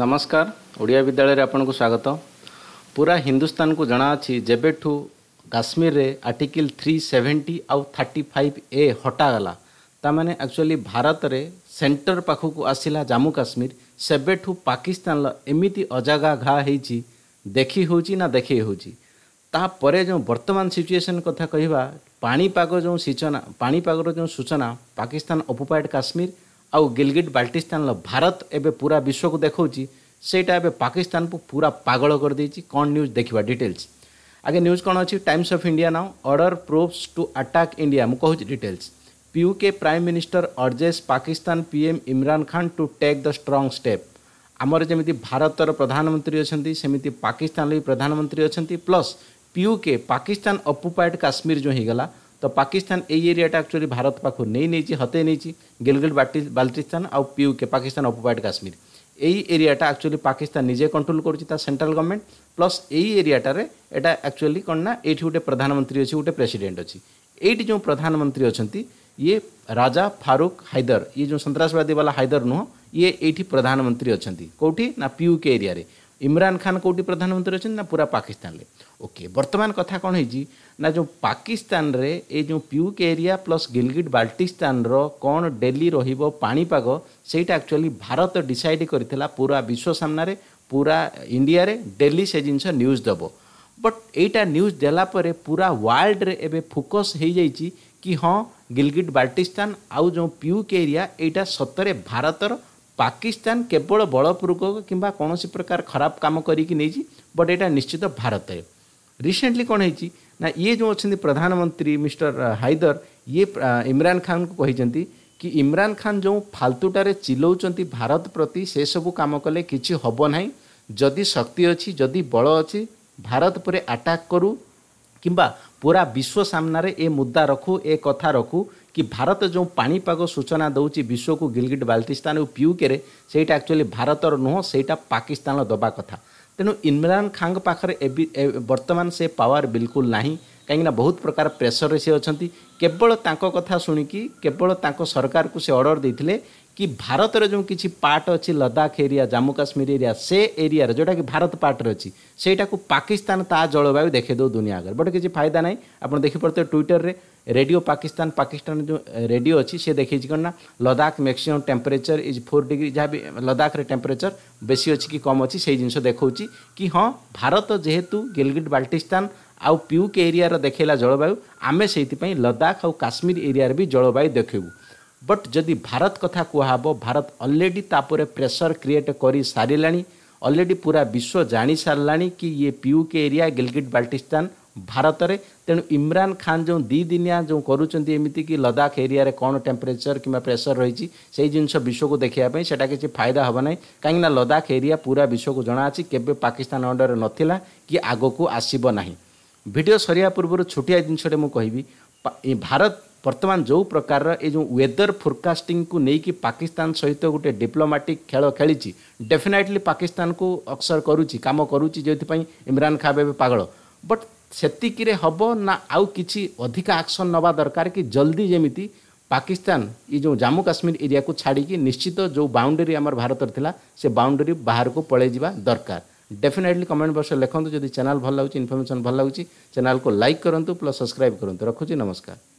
ନମସ୍କାର ଓଡ଼ିଆ ବିଦ୍ୟାଳୟରେ ଆପଣଙ୍କୁ ସ୍ୱାଗତ ପୁରା ହିନ୍ଦୁସ୍ତାନକୁ ଜଣାଅଛି ଯେବେଠୁ କାଶ୍ମୀରରେ ଆର୍ଟିକିଲ୍ ଥ୍ରୀ ସେଭେଣ୍ଟି ଆଉ ଥାର୍ଟି ଫାଇଭ୍ ଏ ହଟାଗଲା ତାମାନେ ଆକ୍ଚୁଆଲି ଭାରତରେ ସେଣ୍ଟର ପାଖକୁ ଆସିଲା ଜାମ୍ମୁ କାଶ୍ମୀର ସେବେଠୁ ପାକିସ୍ତାନର ଏମିତି ଅଜାଗା ଘା ହେଇଛି ଦେଖି ହେଉଛି ନା ଦେଖେଇ ହେଉଛି ତାପରେ ଯେଉଁ ବର୍ତ୍ତମାନ ସିଚୁଏସନ୍ କଥା କହିବା ପାଣିପାଗ ଯେଉଁ ସୂଚନା ପାଣିପାଗର ଯେଉଁ ସୂଚନା ପାକିସ୍ତାନ ଅକୁପାଏଡ଼୍ କାଶ୍ମୀର ଆଉ ଗିଲଗିଟ ବାଲ୍ଟିସ୍ତାନର ଭାରତ ଏବେ ପୁରା ବିଶ୍ୱକୁ ଦେଖାଉଛି ସେଇଟା ଏବେ ପାକିସ୍ତାନକୁ ପୁରା ପାଗଳ କରିଦେଇଛି କ'ଣ ନ୍ୟୁଜ୍ ଦେଖିବା ଡିଟେଲ୍ସ ଆଗେ ନ୍ୟୁଜ୍ କ'ଣ ଅଛି Times of India now order proves to attack India ମୁଁ କହୁଛି details PoK prime minister urges Pakistan PM Imran Khan to take the strong step ଆମର ଯେମିତି ଭାରତର ପ୍ରଧାନମନ୍ତ୍ରୀ ଅଛନ୍ତି ସେମିତି ପାକିସ୍ତାନର ବି ପ୍ରଧାନମନ୍ତ୍ରୀ ଅଛନ୍ତି plus PoK Pakistan occupied Kashmir ଯେଉଁ ହୋଇଗଲା ତ ପାକିସ୍ତାନ ଏଇ ଏରିଆଟା ଆକ୍ଚୁଆଲି ଭାରତ ପାଖରୁ ନେଇଛି ହତେଇ ନେଇଛି ଗିଲଗିଟ ବାଟି ବାଲ୍ଟିସ୍ତାନ ଆଉ ପିୟୁକେ ପାକିସ୍ତାନ ଅକୁପାଏଡ୍ କାଶ୍ମୀର ଏଇ ଏରିଆଟା ଆକ୍ଚୁଆଲି ପାକିସ୍ତାନ ନିଜେ କଣ୍ଟ୍ରୋଲ୍ କରୁଛି ତା ସେଣ୍ଟ୍ରାଲ ଗଭର୍ଣ୍ଣମେଣ୍ଟ ପ୍ଲସ୍ ଏଇ ଏରିଆଟାରେ ଏଇଟା ଆକ୍ଚୁଆଲି କ'ଣ ନା ଏଇଠି ଗୋଟେ ପ୍ରଧାନମନ୍ତ୍ରୀ ଅଛି ଗୋଟେ ପ୍ରେସିଡେଣ୍ଟ ଅଛି ଏଇଠି ଯେଉଁ ପ୍ରଧାନମନ୍ତ୍ରୀ ଅଛନ୍ତି ଇଏ ରାଜା ଫାରୁକ ହାଇଦର ଇଏ ଯେଉଁ ସନ୍ତାସବାଦୀ ବାଲା ହାଇଦର ନୁହଁ ଇଏ ଏଇଠି ପ୍ରଧାନମନ୍ତ୍ରୀ ଅଛନ୍ତି କେଉଁଠି ନା ପିୟୁକେ ଏରିଆରେ ইমরান খান কেউটি প্রধানমন্ত্রী অনেক না পুরা পাকিস্তানে ওকে বর্তমান কথা কোণ হয়েছি না যে পাকিস্তানরে এই যে পিউক এরিয়া প্লস গিলগিট বাল্টিস্তানর কোণ ডেলি রহব পাপাগ সেইটা আকচুয়ালি ভারত ডিসাইড করে পুরা বিশ্ব সামনে পুরা ইন্ডিয়ারে ডেলি সে জিনিস নিউজ দেব বট এইটা নিউজ দেলাপরে পুরা ওয়ার্ল্ডরে এবে ফোকস হয়ে যাই কি হ্যাঁ গিলগিট বাল্টিস্তান আউ যে পিউক এরিয়া এইটা সতরে ভারতর ପାକିସ୍ତାନ କେବଳ ବଳପୂର୍ବକ କିମ୍ବା କୌଣସି ପ୍ରକାର ଖରାପ କାମ କରିକି ନେଇଛି ବଟ୍ ଏଇଟା ନିଶ୍ଚିତ ଭାରତ ରିସେଣ୍ଟଲି କ'ଣ ହେଇଛି ନା ଇଏ ଯେଉଁ ଅଛନ୍ତି ପ୍ରଧାନମନ୍ତ୍ରୀ ମିଷ୍ଟର ହାଇଦର ଇଏ ଇମ୍ରାନ୍ ଖାନ୍ଙ୍କୁ କହିଛନ୍ତି କି ଇମ୍ରାନ୍ ଖାନ୍ ଯେଉଁ ଫାଲତୁଟାରେ ଚିଲଉଛନ୍ତି ଭାରତ ପ୍ରତି ସେସବୁ କାମ କଲେ କିଛି ହେବ ନାହିଁ ଯଦି ଶକ୍ତି ଅଛି ଯଦି ବଳ ଅଛି ଭାରତ ଉପରେ ଆଟାକ୍ କରୁ କିମ୍ବା ପୁରା ବିଶ୍ୱ ସାମ୍ନାରେ ଏ ମୁଦ୍ଦା ରଖୁ ଏ କଥା ରଖୁ कि भारत जो पापाग सूचना देଉଛି ବିଶ୍ୱକୁ ଗିଲଗିଟ ବାଲ୍ଟିସ୍ତାନ ଓ ପିୟୁକେରେ ସେଇଟା ଆକ୍ଚୁଆଲି ଭାରତର ନୁହଁ ସେଇଟା ପାକିସ୍ତାନର ଦେବା କଥା ତେଣୁ ଇମ୍ରାନ ଖାଙ୍କ ପାଖରେ ଏବେ ବର୍ତ୍ତମାନ ସେ ପାୱାର ବିଲକୁଲ ନାହିଁ କାହିଁକିନା ବହୁତ ପ୍ରକାର ପ୍ରେସରରେ ସେ ଅଛନ୍ତି କେବଳ ତାଙ୍କ କଥା ଶୁଣିକି କେବଳ ତାଙ୍କ ସରକାରକୁ ସେ ଅର୍ଡ଼ର ଦେଇଥିଲେ କି ଭାରତର ଯେଉଁ କିଛି ପାର୍ଟ ଅଛି ଲଦାଖ ଏରିଆ ଜାମ୍ମୁ କାଶ୍ମୀର ଏରିଆ ସେ ଏରିଆର ଯେଉଁଟାକି ଭାରତ ପାର୍ଟରେ ଅଛି ସେଇଟାକୁ ପାକିସ୍ତାନ ତା ଜଳବାୟୁ ଦେଖେଇ ଦେଉ ଦୁନିଆ ଆଗରେ ବଟ୍ କିଛି ଫାଇଦା ନାହିଁ ଆପଣ ଦେଖିପାରୁଥିବେ ଟ୍ୱିଟରରେ ରେଡ଼ିଓ ପାକିସ୍ତାନ ପାକିସ୍ତାନ ଯେଉଁ ରେଡ଼ିଓ ଅଛି ସେ ଦେଖେଇଛି କ'ଣ ନା Ladakh maximum temperature is four degree ଯାହା ବି ଲଦାଖରେ ଟେମ୍ପରେଚର ବେଶୀ ଅଛି କି କମ୍ ଅଛି ସେଇ ଜିନିଷ ଦେଖାଉଛି କି ହଁ ଭାରତ ଯେହେତୁ ଗିଲଗିଟ୍ ବାଲ୍ଟିସ୍ତାନ ଆଉ ପିୟୁକ୍ ଏରିଆର ଦେଖେଇଲା ଜଳବାୟୁ ଆମେ ସେଇଥିପାଇଁ ଲଦାଖ ଆଉ କାଶ୍ମୀର ଏରିଆରେ ବି ଜଳବାୟୁ ଦେଖେଇବୁ ବଟ୍ ଯଦି ଭାରତ କଥା କୁହାହେବ ଭାରତ ଅଲରେଡ଼ି ତାପରେ ପ୍ରେସର କ୍ରିଏଟ୍ କରିସାରିଲାଣି ଅଲରେଡ଼ି ପୁରା ବିଶ୍ୱ ଜାଣିସାରିଲାଣି କି ଇଏ ପିୟୁକେ ଏରିଆ ଗିଲଗିଟ୍ ବାଲ୍ଟିସ୍ତାନ ଭାରତରେ ତେଣୁ ଇମ୍ରାନ ଖାନ ଯେଉଁ ଦୁଇ ଦିନିଆ ଯେଉଁ କରୁଛନ୍ତି ଏମିତିକି ଲଦାଖ ଏରିଆରେ କ'ଣ ଟେମ୍ପରେଚର କିମ୍ବା ପ୍ରେସର ରହିଛି ସେଇ ଜିନିଷ ବିଶ୍ୱକୁ ଦେଖିବା ପାଇଁ ସେଇଟା କିଛି ଫାଇଦା ହେବ ନାହିଁ କାହିଁକିନା ଲଦାଖ ଏରିଆ ପୁରା ବିଶ୍ୱକୁ ଜଣାଅଛି କେବେ ପାକିସ୍ତାନ ଅଣ୍ଡରରେ ନଥିଲା କି ଆଗକୁ ଆସିବ ନାହିଁ ଭିଡ଼ିଓ ସରିବା ପୂର୍ବରୁ ଛୋଟିଆ ଜିନିଷଟେ ମୁଁ କହିବି ଭାରତ बर्तमान जो प्रकार ये जो वेदर फोरकास्टिंग को लेकिन पाकिस्तान सहित गोटे डिप्लोमाटिक खेल खेली डेफिनेटली पाकिस्तान को अक्सर करुच्ची कम करुच्चपाई इम्रान खा ए पगल बट से हम ना आउ कि अधिक आक्शन नवा दरकार कि जल्दी जमी पाकिस्तान ये जो जम्मू काश्मीर एरिया को छाड़ी निश्चित जो बाउंड्री आम भारत था से बाउंड्री बाहर को पलिजा दरकार डेफिनेटली कमेंट बक्स लिखुद जब चैनल भल लगे इनफर्मेसन भल लगे चैनल को लाइक करूँ प्लस सब्सक्राइब करूँ रखुच्छी नमस्कार